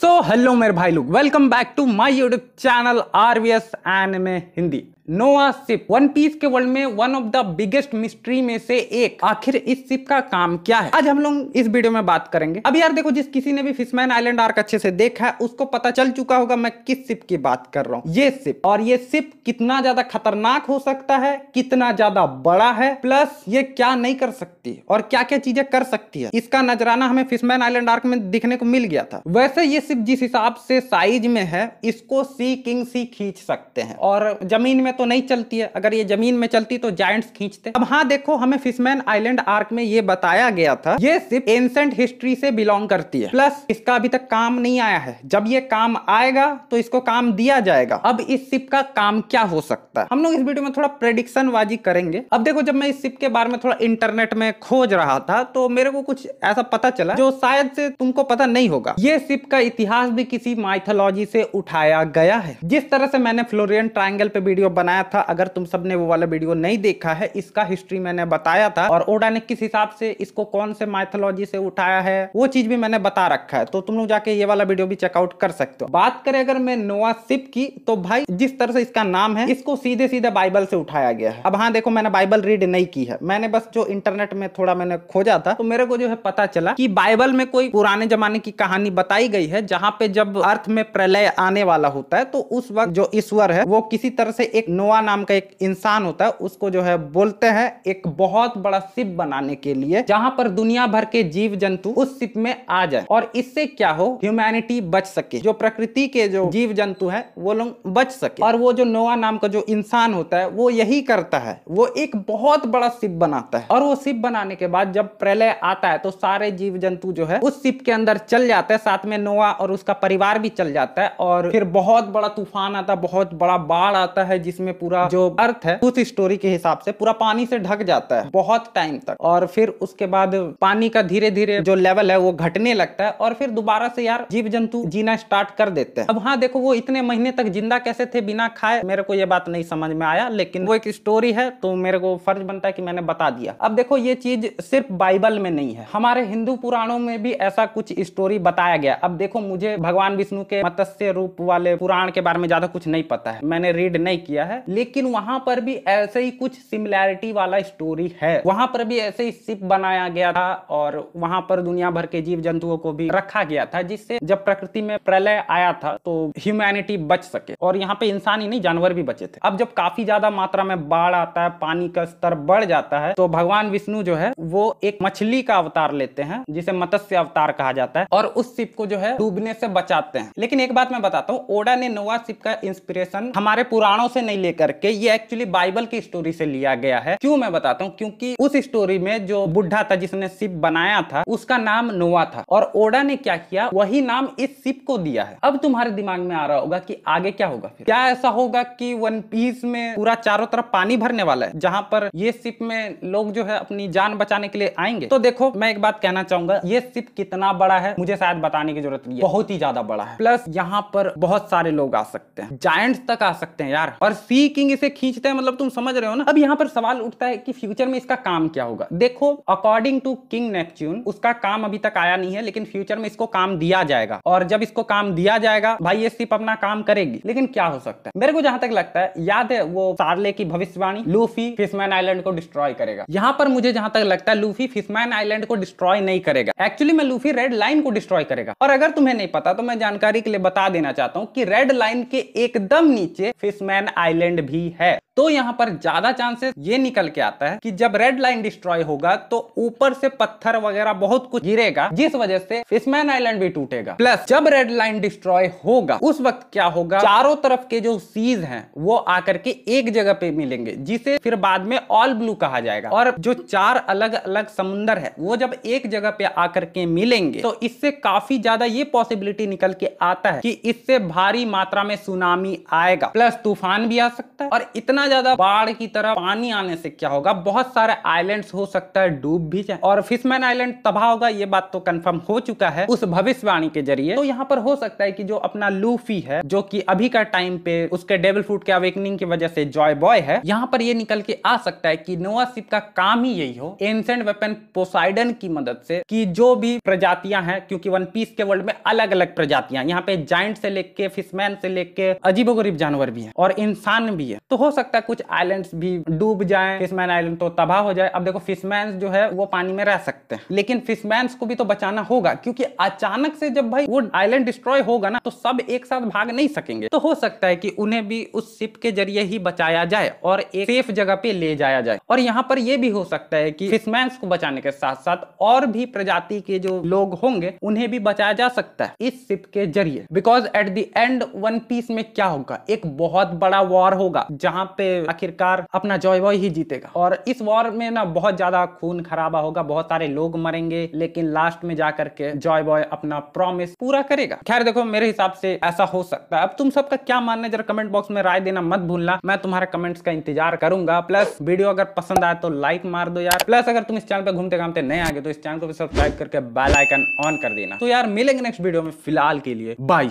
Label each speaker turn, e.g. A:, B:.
A: so hello मेरे भाई लोग welcome back to my YouTube channel R V S N में हिंदी नोवा सिप वन पीस के वर्ल्ड में one of the biggest mystery में से एक आखिर इस सिप का काम क्या है आज हम लोग इस वीडियो में बात करेंगे अब यार देखो जिस किसी ने भी फिशमैन आइलैंड आर्क अच्छे से देखा है उसको पता चल चुका होगा मैं किस सिप की बात कर रहा हूँ ये सिप और ये सिप कितना ज्यादा खतरनाक हो सकता है कितना ज्यादा बड़ा है प्लस ये क्या नहीं कर सकती और क्या क्या चीजें कर सकती है इसका नजराना हमें फिशमैन आइलैंड आर्क में दिखने को मिल गया था वैसे ये सिर्फ जिस हिसाब से साइज में है इसको सी किंग सी खींच सकते हैं और जमीन में तो नहीं चलती है अगर ये जमीन में चलती तो जायंट्स खींचते अब हाँ देखो हमें फिशमैन आइलैंड आर्क में ये बताया गया था ये सिर्फ एंसेंट हिस्ट्री से बिलोंग करती है प्लस इसका अभी तक काम नहीं आया है जब ये काम आएगा तो इसको काम दिया जाएगा अब इस शिप का काम क्या हो सकता है हम लोग इस वीडियो में थोड़ा प्रेडिक्शन बाजी करेंगे अब देखो जब मैं इस सिप के बारे में थोड़ा इंटरनेट में खोज रहा था तो मेरे को कुछ ऐसा पता चला जो शायद से तुमको पता नहीं होगा ये सिप का इतिहास इतिहास भी किसी माइथोलॉजी से उठाया गया है जिस तरह से मैंने फ्लोरियन ट्राइंगल पे वीडियो बनाया था अगर तुम सबने वो वाला वीडियो नहीं देखा है इसका हिस्ट्री मैंने बताया था और ओडा ने किस हिसाब से इसको कौन से माइथोलॉजी से उठाया है वो चीज भी मैंने बता रखा है तो तुम लोग जाके ये वाला वीडियो भी चेकआउट कर सकते हो बात करें अगर मैं नोआ सिप की तो भाई जिस तरह से इसका नाम है इसको सीधे सीधे बाइबल से उठाया गया है अब हाँ देखो मैंने बाइबल रीड नहीं की है मैंने बस जो इंटरनेट में थोड़ा मैंने खोजा था तो मेरे को जो है पता चला कि बाइबल में कोई पुराने जमाने की कहानी बताई गई है जहाँ पे जब अर्थ में प्रलय आने वाला होता है तो उस वक्त जो ईश्वर है वो किसी तरह से एक नोआ नाम का एक इंसान होता है उसको जो है बोलते हैं एक बहुत बड़ा शिप बनाने के लिए जहाँ पर दुनिया भर के जीव जंतु उस शिप में आ जाए और इससे क्या हो ह्यूमैनिटी बच सके जो प्रकृति के जो जीव जंतु है वो लोग बच सके और वो जो नोआ नाम का जो इंसान होता है वो यही करता है वो एक बहुत बड़ा शिप बनाता है और वो शिप बनाने के बाद जब प्रलय आता है तो सारे जीव जंतु जो है उस शिप के अंदर चल जाते हैं साथ में नोआ और उसका परिवार भी चल जाता है और फिर बहुत बड़ा तूफान आता है बहुत बड़ा बाढ़ आता है जिसमें पूरा जो अर्थ है उस स्टोरी के हिसाब से पूरा पानी से ढक जाता है बहुत टाइम तक और फिर उसके बाद पानी का धीरे धीरे जो लेवल है वो घटने लगता है और फिर दोबारा से यार जीव जंतु जीना स्टार्ट कर देते हैं अब हाँ देखो वो इतने महीने तक जिंदा कैसे थे बिना खाए मेरे को ये बात नहीं समझ में आया लेकिन वो एक स्टोरी है तो मेरे को फर्ज बनता है कि मैंने बता दिया अब देखो ये चीज सिर्फ बाइबल में नहीं है हमारे हिंदू पुराणों में भी ऐसा कुछ स्टोरी बताया गया अब देखो मुझे भगवान विष्णु के मत्स्य रूप वाले पुराण के बारे में ज्यादा कुछ नहीं पता है मैंने रीड नहीं किया है लेकिन वहां पर भी ऐसे ही कुछ सिमिलैरिटी वाला स्टोरी है वहां पर भी ऐसे ही शिप बनाया गया था और वहां पर दुनिया भर के जीव जंतुओं को भी रखा गया था जिससे जब प्रकृति में प्रलय आया था तो ह्यूमैनिटी बच सके और यहाँ पे इंसान ही नहीं जानवर भी बचे थे अब जब काफी ज्यादा मात्रा में बाढ़ आता है पानी का स्तर बढ़ जाता है तो भगवान विष्णु जो है वो एक मछली का अवतार लेते हैं जिसे मत्स्य अवतार कहा जाता है और उस शिप को जो है डूब डूबने से बचाते हैं लेकिन एक बात मैं बताता हूँ ओडा ने नोवा शिप का इंस्पिरेशन हमारे पुराणों से नहीं लेकर के ये एक्चुअली बाइबल की स्टोरी से लिया गया है क्यों मैं बताता हूँ क्योंकि उस स्टोरी में जो बुढ़ा था जिसने शिप बनाया था उसका नाम नोवा था और ओडा ने क्या किया वही नाम इस शिप को दिया है अब तुम्हारे दिमाग में आ रहा होगा की आगे क्या होगा फिर क्या ऐसा होगा की वन पीस में पूरा चारों तरफ पानी भरने वाला है जहाँ पर ये शिप में लोग जो है अपनी जान बचाने के लिए आएंगे तो देखो मैं एक बात कहना चाहूंगा ये शिप कितना बड़ा है मुझे शायद बताने की जरूरत नहीं है बहुत ही ज्यादा बड़ा है प्लस यहाँ पर बहुत सारे लोग आ सकते हैं जायंट्स तक आ सकते हैं यार और सी किंग इसे खींचते हैं मतलब तुम समझ रहे हो ना अब यहाँ पर सवाल उठता है कि फ्यूचर में इसका काम क्या होगा देखो अकॉर्डिंग टू किंग नेपच्यून उसका काम अभी तक आया नहीं है लेकिन फ्यूचर में इसको काम दिया जाएगा और जब इसको काम दिया जाएगा भाई ये सिर्फ अपना काम करेगी लेकिन क्या हो सकता है मेरे को जहां तक लगता है याद है वो सारले की भविष्यवाणी लूफी फिशमैन आइलैंड को डिस्ट्रॉय करेगा यहाँ पर मुझे जहां तक लगता है लूफी फिशमैन आइलैंड को डिस्ट्रॉय नहीं करेगा एक्चुअली में लूफी रेड लाइन को डिस्ट्रॉय करेगा और अगर तुम्हें तुम्हें नहीं पता तो मैं जानकारी के लिए बता देना चाहता हूँ कि रेड लाइन के एकदम नीचे फिशमैन आइलैंड भी है तो यहाँ पर ज्यादा चांसेस ये निकल के आता है कि जब रेड लाइन डिस्ट्रॉय होगा तो ऊपर से पत्थर वगैरह बहुत कुछ गिरेगा जिस वजह से फिशमैन आइलैंड भी टूटेगा प्लस जब रेड लाइन डिस्ट्रॉय होगा उस वक्त क्या होगा चारों तरफ के जो सीज हैं वो आकर के एक जगह पे मिलेंगे जिसे फिर बाद में ऑल ब्लू कहा जाएगा और जो चार अलग अलग समुन्दर है वो जब एक जगह पे आकर के मिलेंगे तो इससे काफी ज्यादा ये पॉसिबिलिटी निकल के आता है कि इससे भारी मात्रा में सुनामी आएगा प्लस तूफान भी आ सकता है और इतना ज्यादा बाढ़ की तरह पानी आने से क्या होगा बहुत सारे आइलैंड हो सकता है डूब भी जाए और फिशमैन आइलैंड तबाह होगा ये बात तो कंफर्म हो चुका है उस भविष्यवाणी के जरिए तो यहाँ पर हो सकता है कि जो अपना लूफी है जो कि अभी का टाइम पे उसके डेबल फ्रूट के अवेकनिंग की वजह से जॉय बॉय है यहाँ पर ये निकल के आ सकता है की नोवा सिप का काम ही यही हो एंसेंट वेपन पोसाइडन की मदद से कि जो भी प्रजातियां हैं क्योंकि वन पीस के वर्ल्ड में अलग अलग प्रजातियां यहाँ पे जाइंट से लेके फिशमैन से लेके अजीबोगरीब जानवर भी है और इंसान भी है तो हो सकता सकता है कुछ आइलैंड्स भी डूब जाए फिशमैन आइलैंड तो तबाह हो जाए अब देखो फिशमैन जो है वो पानी में रह सकते हैं लेकिन फिशमैन को भी तो बचाना होगा क्योंकि अचानक से जब भाई वो आइलैंड डिस्ट्रॉय होगा ना तो सब एक साथ भाग नहीं सकेंगे तो हो सकता है कि उन्हें भी उस शिप के जरिए ही बचाया जाए और एक सेफ जगह पे ले जाया जाए और यहाँ पर यह भी हो सकता है कि फिशमैन को बचाने के साथ साथ और भी प्रजाति के जो लोग होंगे उन्हें भी बचाया जा सकता है इस शिप के जरिए because at the end One Piece में क्या होगा एक बहुत बड़ा वॉर होगा जहां पे पे आखिरकार अपना जॉय वॉय ही जीतेगा और इस वॉर में ना बहुत ज्यादा खून खराबा होगा बहुत सारे लोग मरेंगे लेकिन लास्ट में जाकर के जॉय बॉय अपना प्रॉमिस पूरा करेगा खैर देखो मेरे हिसाब से ऐसा हो सकता है अब तुम सबका क्या मानना है जरा कमेंट बॉक्स में राय देना मत भूलना मैं तुम्हारे कमेंट्स का इंतजार करूंगा प्लस वीडियो अगर पसंद आए तो लाइक मार दो यार प्लस अगर तुम इस चैनल पर घूमते घामते नहीं आगे तो इस चैनल को सब्सक्राइब करके बेल आइकन ऑन कर देना तो यार मिलेंगे नेक्स्ट वीडियो में फिलहाल के लिए बाय